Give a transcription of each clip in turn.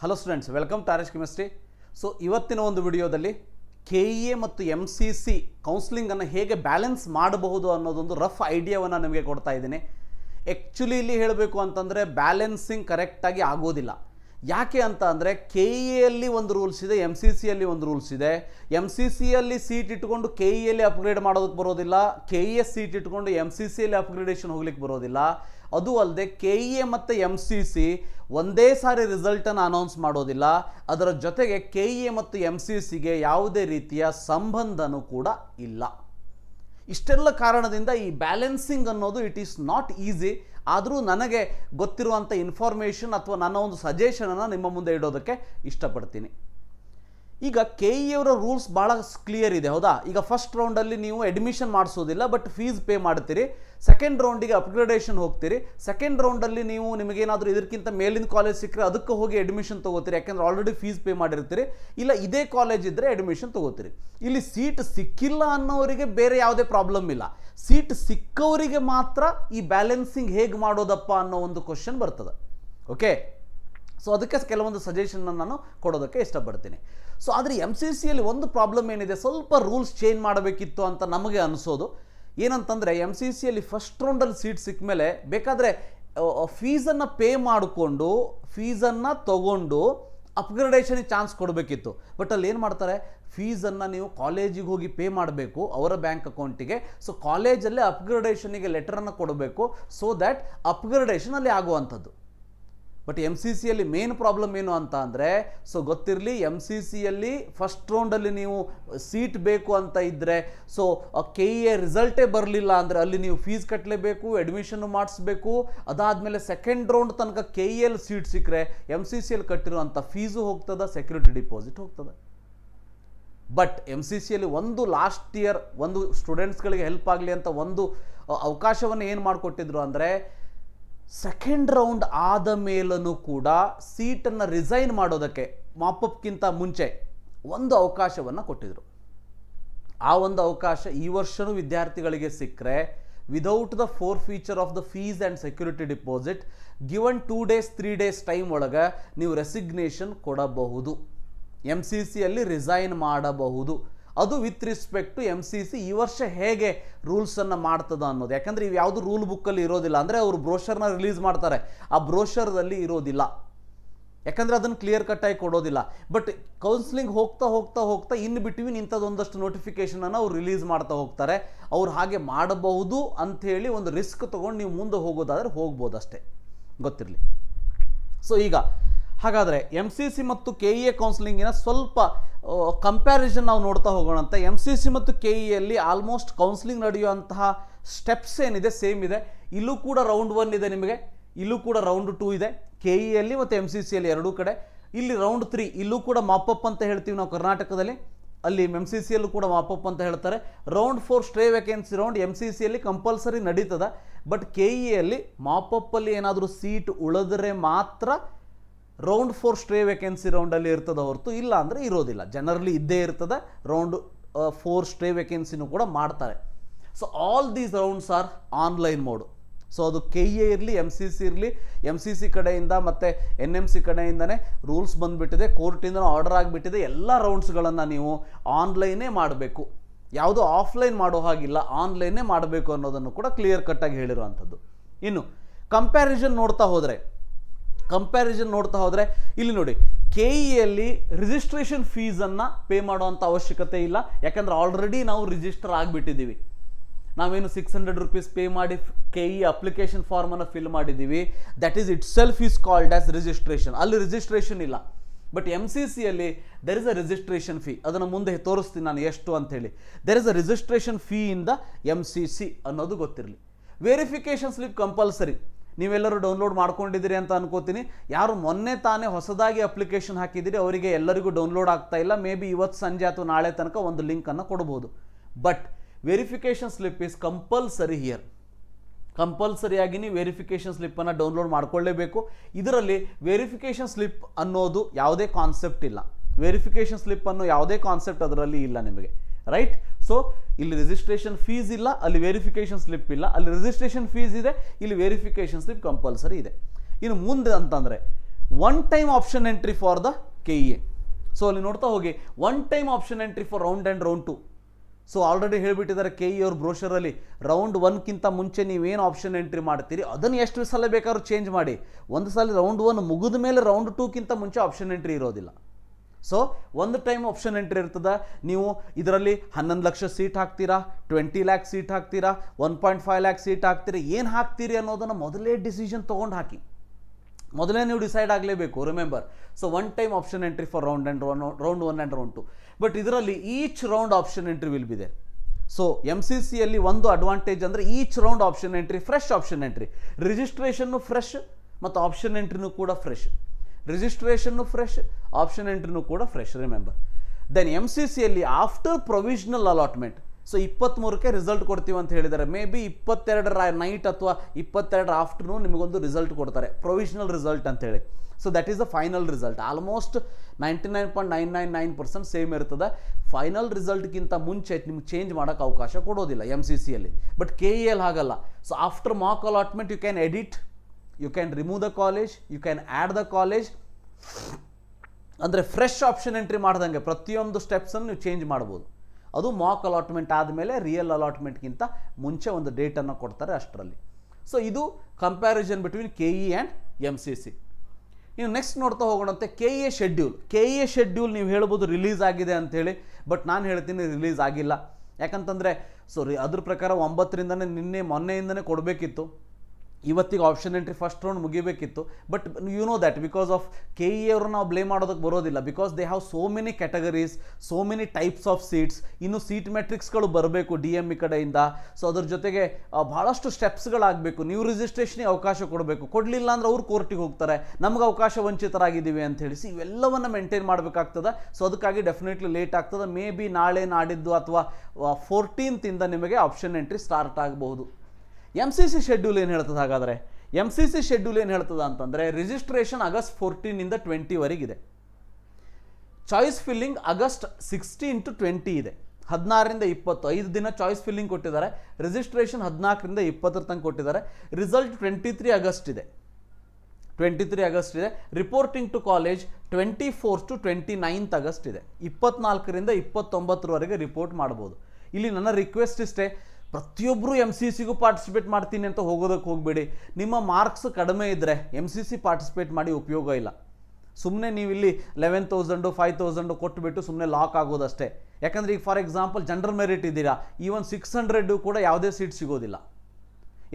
hello students welcome Taresh chemistry so ಇವತ್ತಿನ ಒಂದು ವಿಡಿಯೋದಲ್ಲಿ ಕೆ ಇ ಎ ಮತ್ತು ಎಮ್ ಸಿ ಸಿ ಕೌನ್ಸ್ಲಿಂಗನ್ನು ಹೇಗೆ ಬ್ಯಾಲೆನ್ಸ್ ಮಾಡಬಹುದು ಅನ್ನೋದೊಂದು ರಫ್ ಐಡಿಯಾವನ್ನು ನಿಮಗೆ ಕೊಡ್ತಾ ಇದ್ದೀನಿ ಆ್ಯಕ್ಚುಲಿ ಇಲ್ಲಿ ಹೇಳಬೇಕು ಅಂತಂದರೆ ಬ್ಯಾಲೆನ್ಸಿಂಗ್ ಕರೆಕ್ಟಾಗಿ ಆಗೋದಿಲ್ಲ ಯಾಕೆ ಅಂತ ಅಂದರೆ ಕೆ ಇಯಲ್ಲಿ e ಒಂದು ರೂಲ್ಸ್ ಇದೆ ಎಮ್ ಸಿ ಸಿಯಲ್ಲಿ ಒಂದು ರೂಲ್ಸ್ ಇದೆ ಎಮ್ ಸಿ ಸಿಯಲ್ಲಿ ಸೀಟ್ ಇಟ್ಕೊಂಡು ಕೆ ಇಯಲ್ಲಿ ಅಪ್ಗ್ರೇಡ್ ಮಾಡೋದಕ್ಕೆ ಬರೋದಿಲ್ಲ ಕೆ ಇ ಎಸ್ ಸೀಟ್ ಇಟ್ಕೊಂಡು ಎಮ್ ಸಿ ಸಿಯಲ್ಲಿ ಅಪ್ಗ್ರೇಡೇಷನ್ ಹೋಗ್ಲಿಕ್ಕೆ ಬರೋದಿಲ್ಲ ಅದು ಅಲ್ಲದೆ ಕೆ ಇ ಎ ಮತ್ತು ಎಮ್ ಸಿ ಸಿ ಒಂದೇ ಸಾರಿ ರಿಸಲ್ಟನ್ನು ಅನೌನ್ಸ್ ಮಾಡೋದಿಲ್ಲ ಅದರ ಜೊತೆಗೆ ಕೆ ಇ ಎ ಮತ್ತು ಎಮ್ ಸಿ ಸಿಗೆ ಯಾವುದೇ ರೀತಿಯ ಸಂಬಂಧನೂ ಕೂಡ ಇಲ್ಲ ಇಷ್ಟೆಲ್ಲ ಕಾರಣದಿಂದ ಈ ಬ್ಯಾಲೆನ್ಸಿಂಗ್ ಅನ್ನೋದು ಇಟ್ ಈಸ್ ನಾಟ್ ಈಸಿ ಆದರೂ ನನಗೆ ಗೊತ್ತಿರುವಂಥ ಇನ್ಫಾರ್ಮೇಷನ್ ಅಥವಾ ನನ್ನ ಒಂದು ಸಜೆಷನನ್ನು ನಿಮ್ಮ ಮುಂದೆ ಇಡೋದಕ್ಕೆ ಇಷ್ಟಪಡ್ತೀನಿ ಈಗ ಕೆ ಇ e ಅವರ ರೂಲ್ಸ್ ಭಾಳ ಕ್ಲಿಯರ್ ಇದೆ ಹೌದಾ ಈಗ ಫಸ್ಟ್ ರೌಂಡಲ್ಲಿ ನೀವು ಅಡ್ಮಿಷನ್ ಮಾಡಿಸೋದಿಲ್ಲ ಬಟ್ ಫೀಸ್ ಪೇ ಮಾಡ್ತೀರಿ ಸೆಕೆಂಡ್ ರೌಂಡಿಗೆ ಅಪ್ಗ್ರೇಡೇಷನ್ ಹೋಗ್ತೀರಿ ಸೆಕೆಂಡ್ ರೌಂಡಲ್ಲಿ ನೀವು ನಿಮಗೇನಾದರೂ ಇದಕ್ಕಿಂತ ಮೇಲಿನ ಕಾಲೇಜ್ ಸಿಕ್ಕರೆ ಅದಕ್ಕೆ ಹೋಗಿ ಅಡ್ಮಿಷನ್ ತೊಗೋತೀರಿ ಯಾಕೆಂದರೆ ಆಲ್ರೆಡಿ ಫೀಸ್ ಪೇ ಮಾಡಿರ್ತೀರಿ ಇಲ್ಲ ಇದೇ ಕಾಲೇಜ್ ಇದ್ದರೆ ಅಡ್ಮಿಷನ್ ತೊಗೋತೀರಿ ಇಲ್ಲಿ ಸೀಟ್ ಸಿಕ್ಕಿಲ್ಲ ಅನ್ನೋರಿಗೆ ಬೇರೆ ಯಾವುದೇ ಪ್ರಾಬ್ಲಮ್ ಇಲ್ಲ ಸೀಟ್ ಸಿಕ್ಕವರಿಗೆ ಮಾತ್ರ ಈ ಬ್ಯಾಲೆನ್ಸಿಂಗ್ ಹೇಗೆ ಮಾಡೋದಪ್ಪ ಅನ್ನೋ ಒಂದು ಕ್ವಶನ್ ಬರ್ತದೆ ಓಕೆ ಸೊ ಅದಕ್ಕೆ ಕೆಲವೊಂದು ಸಜೆಷನ್ನ ನಾನು ಕೊಡೋದಕ್ಕೆ ಇಷ್ಟಪಡ್ತೀನಿ ಸೊ ಆದರೆ ಎಮ್ ಸಿ ಸಿಯಲ್ಲಿ ಒಂದು ಪ್ರಾಬ್ಲಮ್ ಏನಿದೆ ಸ್ವಲ್ಪ ರೂಲ್ಸ್ ಚೇಂಜ್ ಮಾಡಬೇಕಿತ್ತು ಅಂತ ನಮಗೆ ಅನಿಸೋದು ಏನಂತಂದರೆ ಎಮ್ ಸಿ ಸಿಯಲ್ಲಿ ಫಸ್ಟ್ ರೌಂಡಲ್ಲಿ ಸೀಟ್ ಸಿಕ್ಕ ಮೇಲೆ ಬೇಕಾದರೆ ಫೀಸನ್ನು ಪೇ ಮಾಡಿಕೊಂಡು ಫೀಸನ್ನು ತಗೊಂಡು ಅಪ್ಗ್ರೇಡೇಷನಿಗೆ ಚಾನ್ಸ್ ಕೊಡಬೇಕಿತ್ತು ಬಟ್ ಅಲ್ಲಿ ಏನು ಮಾಡ್ತಾರೆ ಫೀಸನ್ನು ನೀವು ಕಾಲೇಜಿಗೆ ಹೋಗಿ ಪೇ ಮಾಡಬೇಕು ಅವರ ಬ್ಯಾಂಕ್ ಅಕೌಂಟಿಗೆ ಸೊ ಕಾಲೇಜಲ್ಲೇ ಅಪ್ಗ್ರೇಡೇಷನಿಗೆ ಲೆಟರನ್ನು ಕೊಡಬೇಕು ಸೊ ದ್ಯಾಟ್ ಅಪ್ಗ್ರೇಡೇಷನಲ್ಲಿ ಆಗುವಂಥದ್ದು ಬಟ್ ಎಮ್ ಸಿ ಸಿಯಲ್ಲಿ ಮೇನ್ ಪ್ರಾಬ್ಲಮ್ ಏನು ಅಂತ ಅಂದರೆ ಸೊ ಗೊತ್ತಿರಲಿ ಎಮ್ ಸಿ ಸಿಯಲ್ಲಿ ಫಸ್ಟ್ ರೌಂಡಲ್ಲಿ ನೀವು ಸೀಟ್ ಬೇಕು ಅಂತ ಇದ್ದರೆ ಸೊ ಕೆ ಎ ರಿಸಲ್ಟೇ e ಬರಲಿಲ್ಲ ಅಂದರೆ ಅಲ್ಲಿ ನೀವು ಫೀಸ್ ಕಟ್ಟಲೇಬೇಕು ಅಡ್ಮಿಷನ್ನು ಮಾಡಿಸ್ಬೇಕು ಅದಾದಮೇಲೆ ಸೆಕೆಂಡ್ ರೌಂಡ್ ತನಕ ಕೆ ಎಲ್ e ಸೀಟ್ ಸಿಕ್ಕರೆ ಎಮ್ ಸಿ ಸಿಯಲ್ಲಿ ಕಟ್ಟಿರುವಂಥ ಫೀಸು ಹೋಗ್ತದೆ ಸೆಕ್ಯೂರಿಟಿ ಡಿಪಾಸಿಟ್ ಹೋಗ್ತದೆ ಬಟ್ ಎಮ್ ಸಿ ಸಿಯಲ್ಲಿ ಒಂದು ಲಾಸ್ಟ್ ಇಯರ್ ಒಂದು ಸ್ಟೂಡೆಂಟ್ಸ್ಗಳಿಗೆ ಹೆಲ್ಪ್ ಆಗಲಿ ಅಂತ ಒಂದು ಅವಕಾಶವನ್ನು ಏನು ಮಾಡಿಕೊಟ್ಟಿದ್ರು ಅಂದರೆ ಸೆಕೆಂಡ್ ರೌಂಡ್ ಆದ ಮೇಲೂ ಕೂಡ ಸೀಟನ್ನು ರಿಸೈನ್ ಮಾಡೋದಕ್ಕೆ ಮಾಪಪ್ಗಿಂತ ಮುಂಚೆ ಒಂದು ಅವಕಾಶವನ್ನು ಕೊಟ್ಟಿದ್ದರು ಆ ಒಂದು ಅವಕಾಶ ಈ ವರ್ಷವೂ ವಿದ್ಯಾರ್ಥಿಗಳಿಗೆ ಸಿಕ್ಕರೆ without the forfeiture of the fees and security deposit given two days three days time ಒಳಗೆ ನೀವು ರೆಸಿಗ್ನೇಷನ್ ಕೊಡಬಹುದು ಎಮ್ ಸಿ ಸಿಯಲ್ಲಿ ರಿಸೈನ್ ಮಾಡಬಹುದು ಅದು with respect to M C C ಈ ವರ್ಷ ಹೇಗೆ ರೂಲ್ಸನ್ನು ಮಾಡ್ತದ ಅನ್ನೋದು ಯಾಕಂದರೆ ಇವು ಯಾವುದು ರೂಲ್ ಬುಕ್ಕಲ್ಲಿ ಇರೋದಿಲ್ಲ ಅಂದರೆ ಅವರು ಬ್ರೋಷರ್ನ ರಿಲೀಸ್ ಮಾಡ್ತಾರೆ ಆ ಬ್ರೋಷರ್ದಲ್ಲಿ ಇರೋದಿಲ್ಲ ಯಾಕಂದರೆ ಅದನ್ನು ಕ್ಲಿಯರ್ ಕಟ್ಟಾಗಿ ಕೊಡೋದಿಲ್ಲ ಬಟ್ ಕೌನ್ಸಿಲಿಂಗ್ ಹೋಗ್ತಾ ಹೋಗ್ತಾ ಹೋಗ್ತಾ ಇನ್ ಬಿಟ್ವೀನ್ ಇಂಥದ್ದೊಂದಷ್ಟು ನೋಟಿಫಿಕೇಷನನ್ನು ಅವ್ರು ರಿಲೀಸ್ ಮಾಡ್ತಾ ಹೋಗ್ತಾರೆ ಅವ್ರು ಹಾಗೆ ಮಾಡಬಹುದು ಅಂಥೇಳಿ ಒಂದು ರಿಸ್ಕ್ ತೊಗೊಂಡು ನೀವು ಮುಂದೆ ಹೋಗೋದಾದರೆ ಹೋಗ್ಬೋದು ಅಷ್ಟೇ ಗೊತ್ತಿರಲಿ ಸೊ ಈಗ ಹಾಗಾದರೆ ಎಮ್ ಸಿ ಸಿ ಮತ್ತು ಕೆ ಇ ಎ ಕೌನ್ಸಿಲಿಂಗಿನ ಸ್ವಲ್ಪ ಕಂಪ್ಯಾರಿಸನ್ ನಾವು ನೋಡ್ತಾ ಹೋಗೋಣಂತೆ ಎಮ್ ಸಿ ಸಿ ಮತ್ತು ಕೆ ಇ ಎಲ್ಲಿ ಆಲ್ಮೋಸ್ಟ್ ಕೌನ್ಸಿಲಿಂಗ್ ನಡೆಯುವಂತಹ ಸ್ಟೆಪ್ಸ್ ಏನಿದೆ ಸೇಮ್ ಇದೆ ಇಲ್ಲೂ ಕೂಡ ರೌಂಡ್ ಒನ್ ಇದೆ ನಿಮಗೆ ಇಲ್ಲೂ ಕೂಡ ರೌಂಡ್ ಟೂ ಇದೆ ಕೆ ಇ e ಎಲ್ಲಿ ಮತ್ತು ಎಮ್ ಸಿ ಸಿಯಲ್ಲಿ ಎರಡೂ ಕಡೆ ಇಲ್ಲಿ ರೌಂಡ್ ತ್ರೀ ಇಲ್ಲೂ ಕೂಡ ಮಾಪಪ್ ಅಂತ ಹೇಳ್ತೀವಿ ನಾವು ಕರ್ನಾಟಕದಲ್ಲಿ ಅಲ್ಲಿ ಎಮ್ ಸಿ ಸಿಯಲ್ಲೂ ಕೂಡ ಮಾಪಪ್ ಅಂತ ಹೇಳ್ತಾರೆ round four stray vacancy round M C ಸಿಯಲ್ಲಿ ಕಂಪಲ್ಸರಿ ನಡೀತದೆ ಬಟ್ ಕೆ ಇ ಎಲ್ಲಿ ಮಾಪಪ್ಪಲ್ಲಿ ಏನಾದರೂ ಸೀಟ್ ಉಳಿದ್ರೆ ಮಾತ್ರ ರೌಂಡ್ ಫೋರ್ ಸ್ಟ್ರೇ ವೇಕೆನ್ಸಿ ರೌಂಡಲ್ಲಿ ಇರ್ತದೆ ಹೊರತು ಇಲ್ಲ ಅಂದರೆ ಇರೋದಿಲ್ಲ ಜನರಲಿ ಇದ್ದೇ ಇರ್ತದೆ ರೌಂಡ್ ಫೋರ್ ಸ್ಟ್ರೇ ವೇಕೆನ್ಸಿನೂ ಕೂಡ ಮಾಡ್ತಾರೆ so all these rounds are online mode so ಅದು ಕೆ ಎ ಇರಲಿ ಎಮ್ ಸಿ ಸಿ ಇರಲಿ ಎಮ್ ಸಿ ಸಿ ಕಡೆಯಿಂದ ಮತ್ತು ಎನ್ ಎಮ್ ಸಿ ಕಡೆಯಿಂದನೇ ರೂಲ್ಸ್ ಬಂದುಬಿಟ್ಟಿದೆ ಕೋರ್ಟಿಂದ ಆರ್ಡರ್ ಆಗಿಬಿಟ್ಟಿದೆ ಎಲ್ಲ ರೌಂಡ್ಸ್ಗಳನ್ನು ನೀವು ಆನ್ಲೈನೇ ಮಾಡಬೇಕು ಯಾವುದು ಆಫ್ಲೈನ್ ಮಾಡೋ ಹಾಗಿಲ್ಲ ಆನ್ಲೈನೇ ಮಾಡಬೇಕು ಅನ್ನೋದನ್ನು ಕೂಡ ಕ್ಲಿಯರ್ ಕಟ್ಟಾಗಿ ಹೇಳಿರುವಂಥದ್ದು ಇನ್ನು ಕಂಪ್ಯಾರಿಸನ್ ನೋಡ್ತಾ ಹೋದರೆ ಕಂಪ್ಯಾರಿಸನ್ ನೋಡ್ತಾ ಹೋದರೆ ಇಲ್ಲಿ ನೋಡಿ ಕೆ ಇಯಲ್ಲಿ ರಿಜಿಸ್ಟ್ರೇಷನ್ ಫೀಸನ್ನು ಪೇ ಮಾಡುವಂಥ ಅವಶ್ಯಕತೆ ಇಲ್ಲ ಯಾಕಂದರೆ ಆಲ್ರೆಡಿ ನಾವು ರಿಜಿಸ್ಟರ್ ಆಗಿಬಿಟ್ಟಿದ್ದೀವಿ ನಾವೇನು ಸಿಕ್ಸ್ ಹಂಡ್ರೆಡ್ ರುಪೀಸ್ ಪೇ ಮಾಡಿ ಕೆ ಇ ಅಪ್ಲಿಕೇಶನ್ ಫಾರ್ಮನ್ನು ಫಿಲ್ ಮಾಡಿದ್ದೀವಿ that is itself is called as registration ಅಲ್ಲಿ ರಿಜಿಸ್ಟ್ರೇಷನ್ ಇಲ್ಲ ಬಟ್ ಎಮ್ ಸಿ ಸಿಯಲ್ಲಿ there is a registration fee ಅದನ್ನು ಮುಂದೆ ತೋರಿಸ್ತೀನಿ ನಾನು ಎಷ್ಟು ಹೇಳಿ there is a registration fee ಇಂದ ಎಮ್ ಸಿ ಸಿ ಅನ್ನೋದು ಗೊತ್ತಿರಲಿ ವೆರಿಫಿಕೇಶನ್ ಸ್ಲಿಪ್ ಕಂಪಲ್ಸರಿ ನೀವೆಲ್ಲರೂ ಡೌನ್ಲೋಡ್ ಮಾಡ್ಕೊಂಡಿದ್ದೀರಿ ಅಂತ ಅನ್ಕೋತೀನಿ ಯಾರು ಮೊನ್ನೆ ತಾನೇ ಹೊಸದಾಗಿ ಅಪ್ಲಿಕೇಶನ್ ಹಾಕಿದ್ದೀರಿ ಅವರಿಗೆ ಎಲ್ಲರಿಗೂ ಡೌನ್ಲೋಡ್ ಆಗ್ತಾ ಇಲ್ಲ ಮೇ ಬಿ ಇವತ್ತು ಸಂಜೆ ಅಥವಾ ನಾಳೆ ತನಕ ಒಂದು ಲಿಂಕನ್ನು ಕೊಡ್ಬೋದು but verification slip is compulsory here ಕಂಪಲ್ಸರಿಯಾಗಿ ನೀವು ವೆರಿಫಿಕೇಷನ್ ಸ್ಲಿಪ್ಪನ್ನು ಡೌನ್ಲೋಡ್ ಮಾಡಿಕೊಳ್ಳೇಬೇಕು ಇದರಲ್ಲಿ ವೆರಿಫಿಕೇಷನ್ ಸ್ಲಿಪ್ ಅನ್ನೋದು ಯಾವುದೇ ಕಾನ್ಸೆಪ್ಟ್ ಇಲ್ಲ ವೆರಿಫಿಕೇಷನ್ ಸ್ಲಿಪ್ ಅನ್ನೋ ಯಾವುದೇ ಕಾನ್ಸೆಪ್ಟ್ ಅದರಲ್ಲಿ ಇಲ್ಲ ನಿಮಗೆ ರೈಟ್ ಸೊ ಇಲ್ಲಿ ರಿಜಿಸ್ಟ್ರೇಷನ್ ಫೀಸ್ ಇಲ್ಲ ಅಲ್ಲಿ ವೆರಿಫಿಕೇಷನ್ ಸ್ಲಿಪ್ ಇಲ್ಲ ಅಲ್ಲಿ ರಿಜಿಸ್ಟ್ರೇಷನ್ ಫೀಸ್ ಇದೆ ಇಲ್ಲಿ ವೆರಿಫಿಕೇಷನ್ ಸ್ಲಿಪ್ ಕಂಪಲ್ಸರಿ ಇದೆ ಇನ್ನು ಮುಂದೆ ಅಂತಂದರೆ one time option entry for the K E A so ಅಲ್ಲಿ ನೋಡ್ತಾ ಹೋಗಿ one time option entry for round and round two so already ಹೇಳಿಬಿಟ್ಟಿದ್ದಾರೆ ಕೆ ಇ ಅವ್ರ ಬ್ರೋಷರಲ್ಲಿ ರೌಂಡ್ ಒನ್ಕ್ಕಿಂತ ಮುಂಚೆ ನೀವೇನು ಆಪ್ಷನ್ ಎಂಟ್ರಿ ಮಾಡ್ತೀರಿ ಅದನ್ನು ಎಷ್ಟು ಸಲ ಬೇಕಾದ್ರೂ ಚೇಂಜ್ ಮಾಡಿ ಒಂದು ಸಲ ರೌಂಡ್ ಒನ್ ಮುಗಿದ ಮೇಲೆ ರೌಂಡ್ ಟೂಕ್ಕಿಂತ ಮುಂಚೆ ಆಪ್ಷನ್ ಎಂಟ್ರಿ ಇರೋದಿಲ್ಲ ಸೊ ಒಂದು ಟೈಮ್ ಆಪ್ಷನ್ ಎಂಟ್ರಿ ಇರ್ತದೆ ನೀವು ಇದರಲ್ಲಿ ಹನ್ನೊಂದು ಲಕ್ಷ ಸೀಟ್ ಹಾಕ್ತೀರಾ ಟ್ವೆಂಟಿ ಲ್ಯಾಕ್ ಸೀಟ್ ಹಾಕ್ತೀರಾ one point five lakh seat ಹಾಕ್ತೀರಿ ಏನು ಹಾಕ್ತೀರಿ ಅನ್ನೋದನ್ನು ಮೊದಲೇ ಡಿಸಿಷನ್ ತೊಗೊಂಡು ಹಾಕಿ ಮೊದಲೇ ನೀವು ಡಿಸೈಡ್ ಆಗಲೇಬೇಕು remember so one time option entry for round and one round one and round two but ಇದರಲ್ಲಿ each round option entry will be there so M C ಸಿಯಲ್ಲಿ ಒಂದು ಅಡ್ವಾಂಟೇಜ್ ಅಂದರೆ each round option entry fresh option entry ರಿಜಿಸ್ಟ್ರೇಷನ್ನು fresh ಮತ್ತು option ಎಂಟ್ರಿನೂ ಕೂಡ fresh ರಿಜಿಸ್ಟ್ರೇಷನ್ನು fresh option ಎಂಟ್ರಿನೂ ಕೂಡ fresh remember then M C ಸಿಯಲ್ಲಿ ಆಫ್ಟರ್ ಪ್ರೊವಿಷನಲ್ ಅಲಾಟ್ಮೆಂಟ್ ಸೊ ಇಪ್ಪತ್ತ್ಮೂರಕ್ಕೆ ರಿಸಲ್ಟ್ ಕೊಡ್ತೀವಿ ಅಂತ ಹೇಳಿದ್ದಾರೆ ಮೇ ಬಿ ಇಪ್ಪತ್ತೆರಡರ ನೈಟ್ ಅಥವಾ ಇಪ್ಪತ್ತೆರಡರ ಆಫ್ಟರ್ನೂನ್ ನಿಮಗೊಂದು ರಿಸಲ್ಟ್ ಕೊಡ್ತಾರೆ ಪ್ರೊವಿಷನಲ್ ರಿಸಲ್ಟ್ ಅಂತೇಳಿ so that is the final result almost ninety nine point nine nine nine percent same ಇರ್ತದೆ ಫೈನಲ್ ರಿಸಲ್ಟ್ಗಿಂತ ಮುಂಚೆ ನಿಮ್ಗೆ ಚೇಂಜ್ ಮಾಡೋಕ್ಕೆ ಅವಕಾಶ ಕೊಡೋದಿಲ್ಲ ಎಮ್ ಸಿ ಸಿಯಲ್ಲಿ ಬಟ್ ಕೆ ಇ ಎಲ್ ಹಾಗಲ್ಲ so after mock allotment you can edit you can remove the college you can add the college ಅಂದರೆ ಫ್ರೆಶ್ ಆಪ್ಷನ್ ಎಂಟ್ರಿ ಮಾಡ್ದಂಗೆ ಪ್ರತಿಯೊಂದು ಸ್ಟೆಪ್ಸನ್ನು ನೀವು ಚೇಂಜ್ ಮಾಡ್ಬೋದು ಅದು ಮಾಕ್ ಅಲಾಟ್ಮೆಂಟ್ ಆದಮೇಲೆ ರಿಯಲ್ ಅಲಾಟ್ಮೆಂಟ್ಗಿಂತ ಮುಂಚೆ ಒಂದು ಡೇಟನ್ನು ಕೊಡ್ತಾರೆ ಅಷ್ಟರಲ್ಲಿ ಸೊ ಇದು comparison between K E and M C C ಇನ್ನು ನೆಕ್ಸ್ಟ್ ನೋಡ್ತಾ ಹೋಗೋಣಂತೆ K A schedule K A schedule ನೀವು ಹೇಳ್ಬೋದು ರಿಲೀಸ್ ಆಗಿದೆ ಅಂಥೇಳಿ ಬಟ್ ನಾನು ಹೇಳ್ತೀನಿ ರಿಲೀಸ್ ಆಗಿಲ್ಲ ಯಾಕಂತಂದರೆ ಸೊ ಅದ್ರ ಪ್ರಕಾರ ಒಂಬತ್ತರಿಂದನೇ ನಿನ್ನೆ ಮೊನ್ನೆಯಿಂದನೇ ಕೊಡಬೇಕಿತ್ತು ಇವತ್ತಿಗೆ ಆಪ್ಷನ್ ಎಂಟ್ರಿ ಫಸ್ಟ್ ರೌಂಡ್ ಮುಗಿಬೇಕಿತ್ತು but you know that because of K E ಅವರು ನಾವು ಬ್ಲೇಮ್ ಮಾಡೋದಕ್ಕೆ ಬರೋದಿಲ್ಲ because they have so many categories so many types of seats ಇನ್ನು ಸೀಟ್ ಮೆಟ್ರಿಕ್ಸ್ಗಳು ಬರಬೇಕು ಡಿ ಎಮ್ ಇ ಕಡೆಯಿಂದ ಸೊ ಅದ್ರ ಜೊತೆಗೆ ಭಾಳಷ್ಟು ಸ್ಟೆಪ್ಸ್ಗಳಾಗಬೇಕು ನೀವು ರಿಜಿಸ್ಟ್ರೇಷನ್ಗೆ ಅವಕಾಶ ಕೊಡಬೇಕು ಕೊಡಲಿಲ್ಲ ಅಂದ್ರೆ ಅವ್ರು ಕೋರ್ಟಿಗೆ ಹೋಗ್ತಾರೆ ನಮ್ಗೆ ಅವಕಾಶ ವಂಚಿತರಾಗಿದ್ದೀವಿ ಅಂತ ಹೇಳಿಸಿ ಇವೆಲ್ಲವನ್ನು ಮೇಂಟೈನ್ ಮಾಡಬೇಕಾಗ್ತದೆ ಸೊ ಅದಕ್ಕಾಗಿ ಡೆಫಿನೆಟ್ಲಿ ಲೇಟ್ ಆಗ್ತದೆ ಮೇ ಬಿ ನಾಳೆ ನಾಡಿದ್ದು ಅಥವಾ ಫೋರ್ಟೀನ್ತಿಂದ ನಿಮಗೆ ಆಪ್ಷನ್ ಎಂಟ್ರಿ ಸ್ಟಾರ್ಟ್ ಆಗಬಹುದು ಎಮ್ ಸಿ ಸಿ ಶೆಡ್ಯೂಲ್ ಏನು ಹೇಳ್ತದೆ ಹಾಗಾದರೆ ಎಮ್ ಸಿ ಸಿ ಶೆಡ್ಯೂಲ್ ಏನು ಹೇಳ್ತದ ಅಂತಂದರೆ ರಿಜಿಸ್ಟ್ರೇಷನ್ ಆಗಸ್ಟ್ ಫೋರ್ಟೀನಿಂದ ಟ್ವೆಂಟಿವರೆಗಿದೆ choice filling August sixteen to twenty ಇದೆ ಹದಿನಾರರಿಂದ ಇಪ್ಪತ್ತು ಐದು ದಿನ ಚಾಯ್ಸ್ ಫಿಲ್ಲಿಂಗ್ ಕೊಟ್ಟಿದ್ದಾರೆ ರಿಜಿಸ್ಟ್ರೇಷನ್ ಹದಿನಾಲ್ಕರಿಂದ ಇಪ್ಪತ್ತರ ತನಕ ಕೊಟ್ಟಿದ್ದಾರೆ ರಿಸಲ್ಟ್ ಟ್ವೆಂಟಿ ತ್ರೀ ಆಗಸ್ಟ್ ಇದೆ ಟ್ವೆಂಟಿ ತ್ರೀ ಆಗಸ್ಟ್ ಇದೆ reporting to college twenty four to twenty ninth August ಇದೆ ಇಪ್ಪತ್ತ್ನಾಲ್ಕರಿಂದ ಇಪ್ಪತ್ತೊಂಬತ್ತರವರೆಗೆ ರಿಪೋರ್ಟ್ ಮಾಡ್ಬೋದು ಇಲ್ಲಿ ನನ್ನ ರಿಕ್ವೆಸ್ಟ್ ಇಷ್ಟೇ ಪ್ರತಿಯೊಬ್ಬರು ಎಮ್ ಸಿ ಸಿಗೂ ಪಾರ್ಟಿಸಿಪೇಟ್ ಮಾಡ್ತೀನಿ ಅಂತ ಹೋಗೋದಕ್ಕೆ ಹೋಗಬೇಡಿ ನಿಮ್ಮ ಮಾರ್ಕ್ಸ್ ಕಡಿಮೆ ಇದ್ದರೆ ಎಮ್ ಸಿ ಸಿ ಪಾರ್ಟಿಸಿಪೇಟ್ ಮಾಡಿ ಉಪಯೋಗ ಇಲ್ಲ ಸುಮ್ಮನೆ ನೀವು ಇಲ್ಲಿ ಲೆವೆನ್ ತೌಸಂಡು ಫೈವ್ ತೌಸಂಡು ಕೊಟ್ಟುಬಿಟ್ಟು ಸುಮ್ಮನೆ ಲಾಕ್ ಆಗೋದಷ್ಟೇ ಯಾಕಂದರೆ ಈಗ ಫಾರ್ ಎಕ್ಸಾಂಪಲ್ ಜನರಲ್ ಮೆರಿಟ್ ಇದ್ದೀರಾ ಈವನ್ ಸಿಕ್ಸ್ ಹಂಡ್ರೆಡ್ ಕೂಡ ಯಾವುದೇ ಸೀಟ್ ಸಿಗೋದಿಲ್ಲ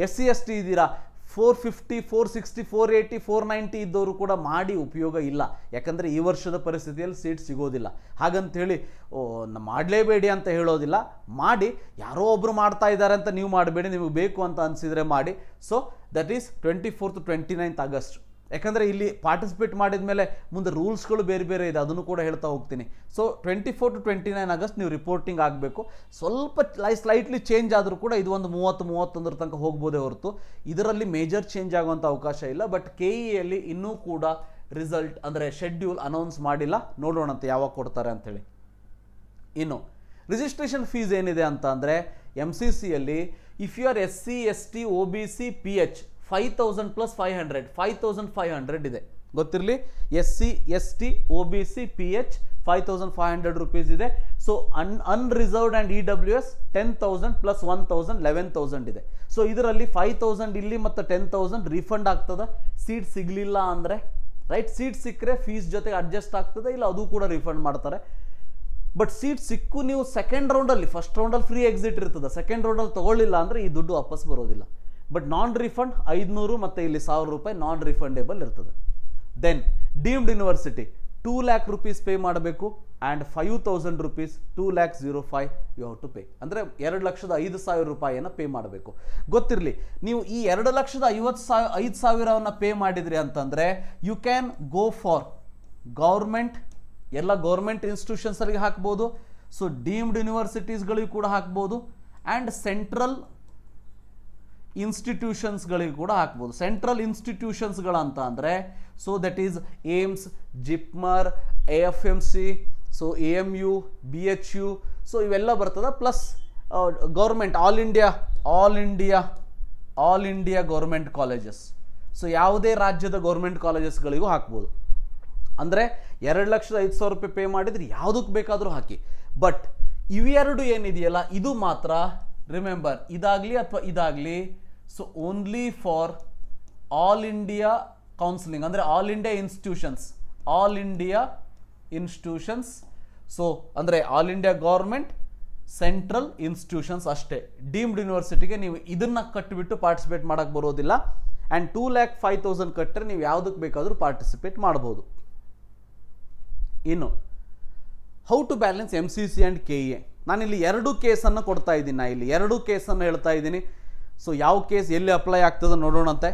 ಎಸ್ ಸಿ ಎಸ್ ಟಿ ಇದ್ದೀರಾ four fifty four sixty four eighty four ninety ಇದ್ದವರು ಕೂಡ ಮಾಡಿ ಉಪಯೋಗ ಇಲ್ಲ ಯಾಕಂದರೆ ಈ ವರ್ಷದ ಪರಿಸ್ಥಿತಿಯಲ್ಲಿ ಸೀಟ್ ಸಿಗೋದಿಲ್ಲ ಹಾಗಂಥೇಳಿ ಮಾಡಲೇಬೇಡಿ ಅಂತ ಹೇಳೋದಿಲ್ಲ ಮಾಡಿ ಯಾರೋ ಒಬ್ಬರು ಮಾಡ್ತಾ ಇದ್ದಾರೆ ಅಂತ ನೀವು ಮಾಡಬೇಡಿ ನಿಮಗೆ ಬೇಕು ಅಂತ ಅನಿಸಿದರೆ ಮಾಡಿ so that is twenty fourth twenty ninth August ಯಾಕಂದರೆ ಇಲ್ಲಿ ಪಾರ್ಟಿಸಿಪೇಟ್ ಮಾಡಿದ ಮೇಲೆ ಮುಂದೆ ರೂಲ್ಸ್ಗಳು ಬೇರೆ ಬೇರೆ ಇದೆ ಅದನ್ನು ಕೂಡ ಹೇಳ್ತಾ ಹೋಗ್ತೀನಿ so twenty four to twenty nine August ನೀವು ರಿಪೋರ್ಟಿಂಗ್ ಆಗಬೇಕು ಸ್ವಲ್ಪ ಸ್ಲೈಟ್ಲಿ ಚೇಂಜ್ ಆದರೂ ಕೂಡ ಇದು ಒಂದು ಮೂವತ್ತು ಮೂವತ್ತೊಂದರ ತನಕ ಹೋಗ್ಬೋದೇ ಹೊರತು ಇದರಲ್ಲಿ ಮೇಜರ್ ಚೇಂಜ್ ಆಗುವಂಥ ಅವಕಾಶ ಇಲ್ಲ ಬಟ್ ಕೆ ಇಯಲ್ಲಿ ಇನ್ನೂ ಕೂಡ ರಿಸಲ್ಟ್ ಅಂದರೆ ಶೆಡ್ಯೂಲ್ ಅನೌನ್ಸ್ ಮಾಡಿಲ್ಲ ನೋಡೋಣ ಅಂತ ಯಾವಾಗ ಕೊಡ್ತಾರೆ ಅಂಥೇಳಿ ಇನ್ನು ರಿಜಿಸ್ಟ್ರೇಷನ್ ಫೀಸ್ ಏನಿದೆ ಅಂತ ಅಂದರೆ ಎಮ್ ಸಿ ಸಿಯಲ್ಲಿ if you are S C S T O B C P H five thousand plus five hundred five thousand five hundred ಇದೆ ಗೊತ್ತಿರಲಿ S C S T O B C P H five thousand five hundred rupees ಇದೆ so ಅನ್ unreserved and E W S ten thousand plus one thousand eleven thousand ಇದೆ so ಇದರಲ್ಲಿ five thousand ಇಲ್ಲಿ ಮತ್ತು ten thousand refund ಆಗ್ತದೆ seat ಸಿಗಲಿಲ್ಲ ಅಂದರೆ right seat ಸಿಕ್ಕರೆ ಫೀಸ್ ಜೊತೆಗೆ ಅಡ್ಜಸ್ಟ್ ಆಗ್ತದೆ ಇಲ್ಲ ಅದು ಕೂಡ ರೀಫಂಡ್ ಮಾಡ್ತಾರೆ ಬಟ್ ಸೀಟ್ ಸಿಕ್ಕು ನೀವು ಸೆಕೆಂಡ್ ರೌಂಡಲ್ಲಿ ಫಸ್ಟ್ ರೌಂಡಲ್ಲಿ ಫ್ರೀ ಎಕ್ಸಿಟ್ ಇರ್ತದೆ ಸೆಕೆಂಡ್ ರೌಂಡಲ್ಲಿ ತೊಗೊಳ್ಳಿಲ್ಲ ಅಂದರೆ ಈ ದುಡ್ಡು ವಾಪಸ್ ಬರೋದಿಲ್ಲ ಬಟ್ ನಾನ್ ರಿಫಂಡ್ ಐದುನೂರು ಮತ್ತು ಇಲ್ಲಿ ಸಾವಿರ ರೂಪಾಯಿ ನಾನ್ ರಿಫಂಡೇಬಲ್ ಇರ್ತದೆ then deemed university two lakh rupees pay ಮಾಡಬೇಕು and five thousand rupees two lakh zero five you have to pay ಅಂದರೆ ಎರಡು ಲಕ್ಷದ ಐದು ಸಾವಿರ ರೂಪಾಯಿಯನ್ನು ಪೇ ಮಾಡಬೇಕು ಗೊತ್ತಿರಲಿ ನೀವು ಈ ಎರಡು ಲಕ್ಷದ ಐವತ್ತು ಸಾವಿರ ಐದು ಸಾವಿರವನ್ನು ಪೇ ಮಾಡಿದ್ರಿ ಅಂತಂದರೆ you can go for government ಎಲ್ಲ ಗೌರ್ಮೆಂಟ್ ಇನ್ಸ್ಟಿಟ್ಯೂಷನ್ಸರಿಗೆ ಹಾಕ್ಬೋದು ಸೊ ಡೀಮ್ಡ್ ಯೂನಿವರ್ಸಿಟೀಸ್ಗಳಿಗೆ ಕೂಡ ಹಾಕ್ಬೋದು ಆ್ಯಂಡ್ ಸೆಂಟ್ರಲ್ ಇನ್ಸ್ಟಿಟ್ಯೂಷನ್ಸ್ಗಳಿಗೆ ಕೂಡ ಹಾಕ್ಬೋದು ಸೆಂಟ್ರಲ್ ಇನ್ಸ್ಟಿಟ್ಯೂಷನ್ಸ್ಗಳಂತ ಅಂದರೆ so that is AIIMS JIPMER A F M C so A M U B H U so ಇವೆಲ್ಲ ಬರ್ತದೆ plus government all India all India all India government colleges so ಯಾವುದೇ ರಾಜ್ಯದ ಗೌರ್ಮೆಂಟ್ ಕಾಲೇಜಸ್ಗಳಿಗೂ ಹಾಕ್ಬೋದು ಅಂದರೆ ಎರಡು ಲಕ್ಷದ ಐದು ಸಾವಿರ ರೂಪಾಯಿ ಪೇ ಮಾಡಿದರೆ ಯಾವುದಕ್ಕೆ ಬೇಕಾದರೂ ಹಾಕಿ ಬಟ್ ಇವೆರಡು ಏನಿದೆಯಲ್ಲ ಇದು ಮಾತ್ರ ರಿಮೆಂಬರ್ ಇದಾಗಲಿ ಅಥವಾ ಇದಾಗಲಿ so only for all India counselling ಅಂದರೆ all India institutions all India institutions so ಅಂದರೆ all India government central institutions ಅಷ್ಟೇ ಡೀಮ್ಡ್ ಯೂನಿವರ್ಸಿಟಿಗೆ ನೀವು ಇದನ್ನು ಕಟ್ಟಿಬಿಟ್ಟು ಪಾರ್ಟಿಸಿಪೇಟ್ ಮಾಡೋಕ್ಕೆ ಬರೋದಿಲ್ಲ and two lakh five thousand ಕಟ್ಟರೆ ನೀವು ಯಾವುದಕ್ಕೆ ಬೇಕಾದರೂ ಪಾರ್ಟಿಸಿಪೇಟ್ ಮಾಡ್ಬೋದು ಇನ್ನು how to balance M C C and K A ನಾನಿಲ್ಲಿ ಎರಡು ಕೇಸನ್ನು ಕೊಡ್ತಾ ಇದ್ದೀನಿ ನಾ ಇಲ್ಲಿ ಎರಡು ಕೇಸನ್ನು ಹೇಳ್ತಾ ಇದ್ದೀನಿ ಸೊ ಯಾವ ಕೇಸ್ ಎಲ್ಲಿ ಅಪ್ಲೈ ಆಗ್ತದೆ ನೋಡೋಣಂತೆ